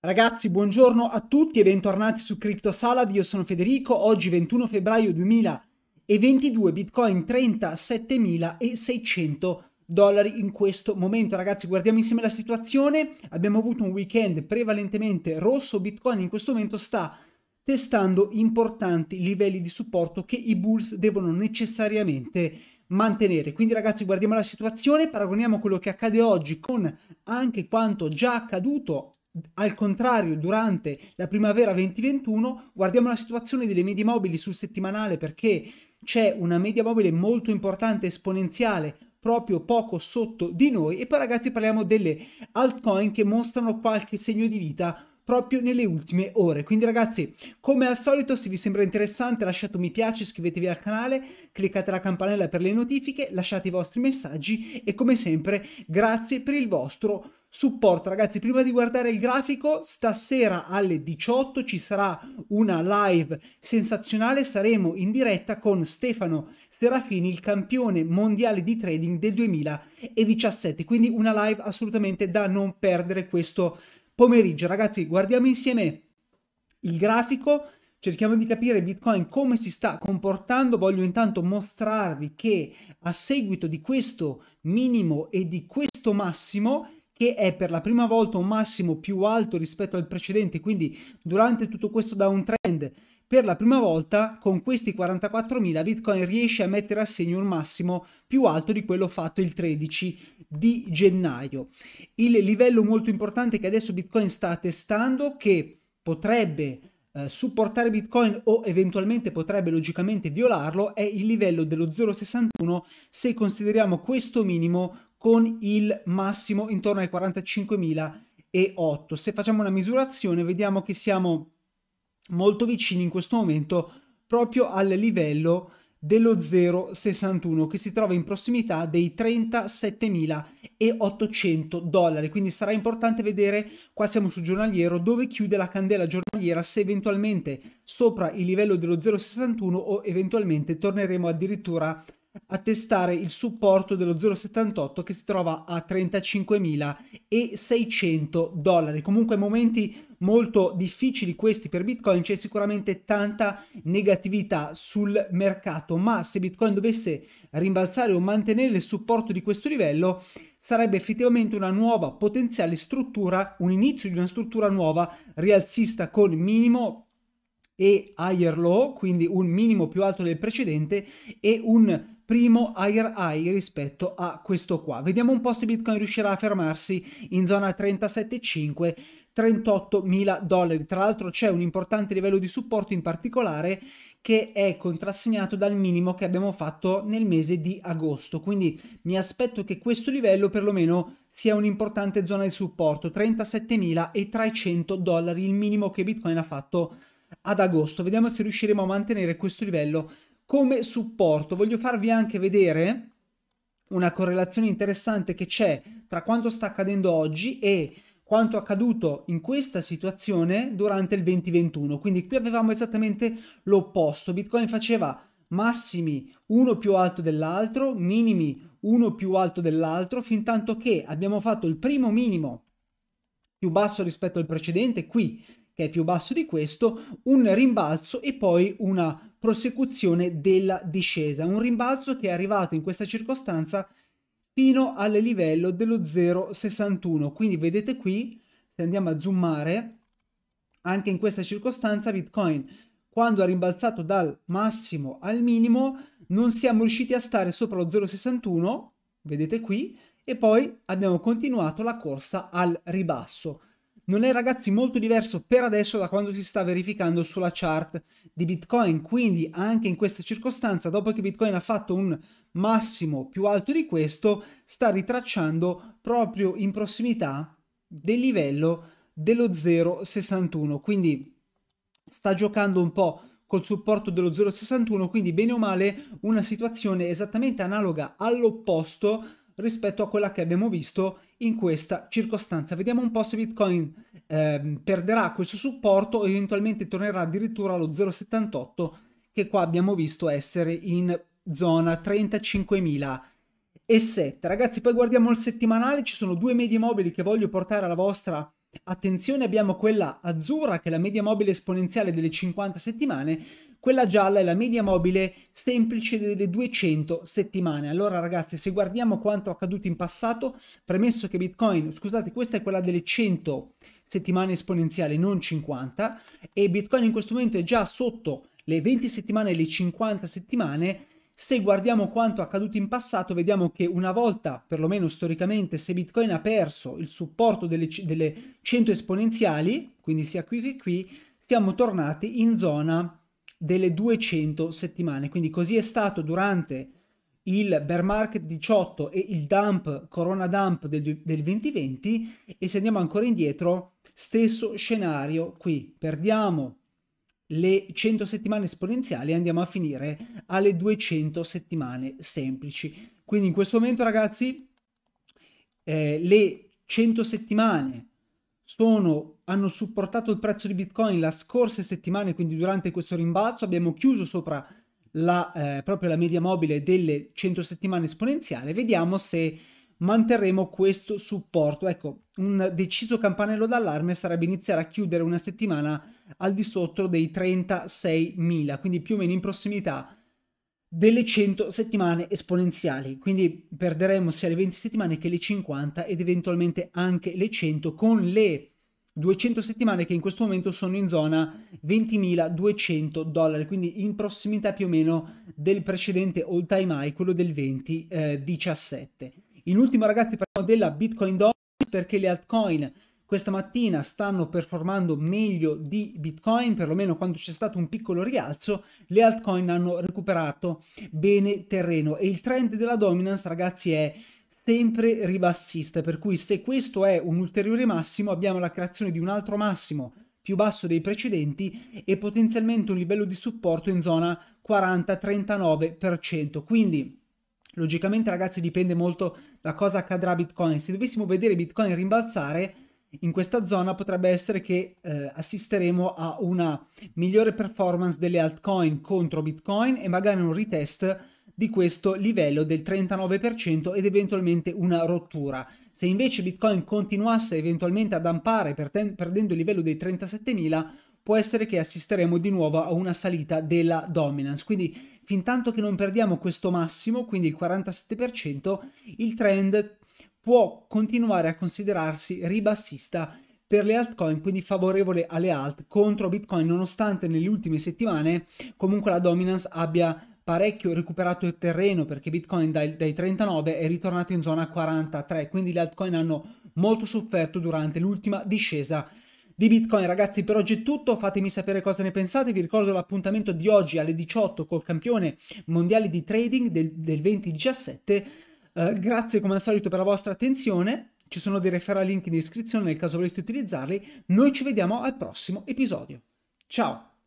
Ragazzi, buongiorno a tutti e bentornati su Crypto Salad. Io sono Federico. Oggi 21 febbraio 2022, Bitcoin 37.600 dollari in questo momento. Ragazzi, guardiamo insieme la situazione. Abbiamo avuto un weekend prevalentemente rosso. Bitcoin in questo momento sta testando importanti livelli di supporto che i bulls devono necessariamente mantenere. Quindi ragazzi guardiamo la situazione, paragoniamo quello che accade oggi con anche quanto già accaduto al contrario, durante la primavera 2021 guardiamo la situazione delle medie mobili sul settimanale perché c'è una media mobile molto importante, esponenziale, proprio poco sotto di noi e poi ragazzi parliamo delle altcoin che mostrano qualche segno di vita proprio nelle ultime ore. Quindi ragazzi, come al solito, se vi sembra interessante lasciate un mi piace, iscrivetevi al canale, cliccate la campanella per le notifiche, lasciate i vostri messaggi e come sempre grazie per il vostro supporto. Ragazzi, prima di guardare il grafico, stasera alle 18 ci sarà una live sensazionale, saremo in diretta con Stefano Serafini, il campione mondiale di trading del 2017, quindi una live assolutamente da non perdere questo pomeriggio. Ragazzi, guardiamo insieme il grafico, cerchiamo di capire Bitcoin come si sta comportando. Voglio intanto mostrarvi che a seguito di questo minimo e di questo massimo che è per la prima volta un massimo più alto rispetto al precedente, quindi durante tutto questo downtrend per la prima volta, con questi 44.000, Bitcoin riesce a mettere a segno un massimo più alto di quello fatto il 13 di gennaio. Il livello molto importante che adesso Bitcoin sta testando, che potrebbe eh, supportare Bitcoin o eventualmente potrebbe logicamente violarlo, è il livello dello 0,61 se consideriamo questo minimo con il massimo intorno ai 45.008. Se facciamo una misurazione, vediamo che siamo molto vicini in questo momento proprio al livello dello 0,61 che si trova in prossimità dei 37.800 dollari quindi sarà importante vedere qua siamo su giornaliero dove chiude la candela giornaliera se eventualmente sopra il livello dello 0,61 o eventualmente torneremo addirittura a attestare il supporto dello 0,78 che si trova a 35.600 dollari. Comunque momenti molto difficili questi per Bitcoin, c'è sicuramente tanta negatività sul mercato, ma se Bitcoin dovesse rimbalzare o mantenere il supporto di questo livello sarebbe effettivamente una nuova potenziale struttura, un inizio di una struttura nuova rialzista con minimo e higher low, quindi un minimo più alto del precedente e un primo higher high rispetto a questo qua. Vediamo un po' se Bitcoin riuscirà a fermarsi in zona 37,5 38 mila dollari. Tra l'altro c'è un importante livello di supporto in particolare che è contrassegnato dal minimo che abbiamo fatto nel mese di agosto. Quindi mi aspetto che questo livello perlomeno sia un'importante zona di supporto, 37 mila e 300 dollari, il minimo che Bitcoin ha fatto ad agosto. Vediamo se riusciremo a mantenere questo livello come supporto. Voglio farvi anche vedere una correlazione interessante che c'è tra quanto sta accadendo oggi e quanto accaduto in questa situazione durante il 2021. Quindi qui avevamo esattamente l'opposto. Bitcoin faceva massimi uno più alto dell'altro, minimi uno più alto dell'altro, fin tanto che abbiamo fatto il primo minimo più basso rispetto al precedente, qui che è più basso di questo, un rimbalzo e poi una prosecuzione della discesa. Un rimbalzo che è arrivato in questa circostanza fino al livello dello 0,61. Quindi vedete qui, se andiamo a zoomare, anche in questa circostanza Bitcoin, quando ha rimbalzato dal massimo al minimo, non siamo riusciti a stare sopra lo 0,61, vedete qui, e poi abbiamo continuato la corsa al ribasso non è ragazzi molto diverso per adesso da quando si sta verificando sulla chart di Bitcoin, quindi anche in questa circostanza, dopo che Bitcoin ha fatto un massimo più alto di questo, sta ritracciando proprio in prossimità del livello dello 0,61, quindi sta giocando un po' col supporto dello 0,61, quindi bene o male una situazione esattamente analoga all'opposto rispetto a quella che abbiamo visto in questa circostanza. Vediamo un po' se Bitcoin eh, perderà questo supporto o eventualmente tornerà addirittura allo 0,78 che qua abbiamo visto essere in zona 35.000 e 7. Ragazzi, poi guardiamo il settimanale, ci sono due medie mobili che voglio portare alla vostra attenzione. Abbiamo quella azzurra che è la media mobile esponenziale delle 50 settimane quella gialla è la media mobile semplice delle 200 settimane. Allora ragazzi, se guardiamo quanto è accaduto in passato, premesso che Bitcoin, scusate, questa è quella delle 100 settimane esponenziali, non 50, e Bitcoin in questo momento è già sotto le 20 settimane e le 50 settimane, se guardiamo quanto è accaduto in passato, vediamo che una volta, perlomeno storicamente, se Bitcoin ha perso il supporto delle, delle 100 esponenziali, quindi sia qui che qui, siamo tornati in zona delle 200 settimane. Quindi così è stato durante il bear market 18 e il dump, corona dump del, del 2020 e se andiamo ancora indietro, stesso scenario qui, perdiamo le 100 settimane esponenziali e andiamo a finire alle 200 settimane semplici. Quindi in questo momento ragazzi eh, le 100 settimane sono, hanno supportato il prezzo di Bitcoin la scorsa settimana, quindi durante questo rimbalzo abbiamo chiuso sopra la, eh, proprio la media mobile delle 100 settimane esponenziale, vediamo se manterremo questo supporto. Ecco, un deciso campanello d'allarme sarebbe iniziare a chiudere una settimana al di sotto dei 36.000, quindi più o meno in prossimità delle 100 settimane esponenziali, quindi perderemo sia le 20 settimane che le 50 ed eventualmente anche le 100 con le 200 settimane che in questo momento sono in zona 20.200 dollari, quindi in prossimità più o meno del precedente all time high, quello del 2017. Eh, in ultimo ragazzi parliamo della Bitcoin Dollars perché le altcoin questa mattina stanno performando meglio di Bitcoin, perlomeno quando c'è stato un piccolo rialzo, le altcoin hanno recuperato bene terreno e il trend della dominance, ragazzi, è sempre ribassista, per cui se questo è un ulteriore massimo, abbiamo la creazione di un altro massimo più basso dei precedenti e potenzialmente un livello di supporto in zona 40-39%. Quindi logicamente ragazzi dipende molto da cosa accadrà Bitcoin. Se dovessimo vedere Bitcoin rimbalzare, in questa zona potrebbe essere che eh, assisteremo a una migliore performance delle altcoin contro Bitcoin e magari un retest di questo livello del 39% ed eventualmente una rottura. Se invece Bitcoin continuasse eventualmente ad ampare perdendo il livello dei 37.000, può essere che assisteremo di nuovo a una salita della dominance. Quindi fin tanto che non perdiamo questo massimo, quindi il 47%, il trend può continuare a considerarsi ribassista per le altcoin, quindi favorevole alle alt contro Bitcoin, nonostante nelle ultime settimane comunque la dominance abbia parecchio recuperato il terreno perché Bitcoin dai, dai 39 è ritornato in zona 43, quindi le altcoin hanno molto sofferto durante l'ultima discesa di Bitcoin. Ragazzi, per oggi è tutto, fatemi sapere cosa ne pensate. Vi ricordo l'appuntamento di oggi alle 18 col campione mondiale di trading del, del 2017. Eh, grazie come al solito per la vostra attenzione, ci sono dei referral link in descrizione nel caso voleste utilizzarli, noi ci vediamo al prossimo episodio. Ciao!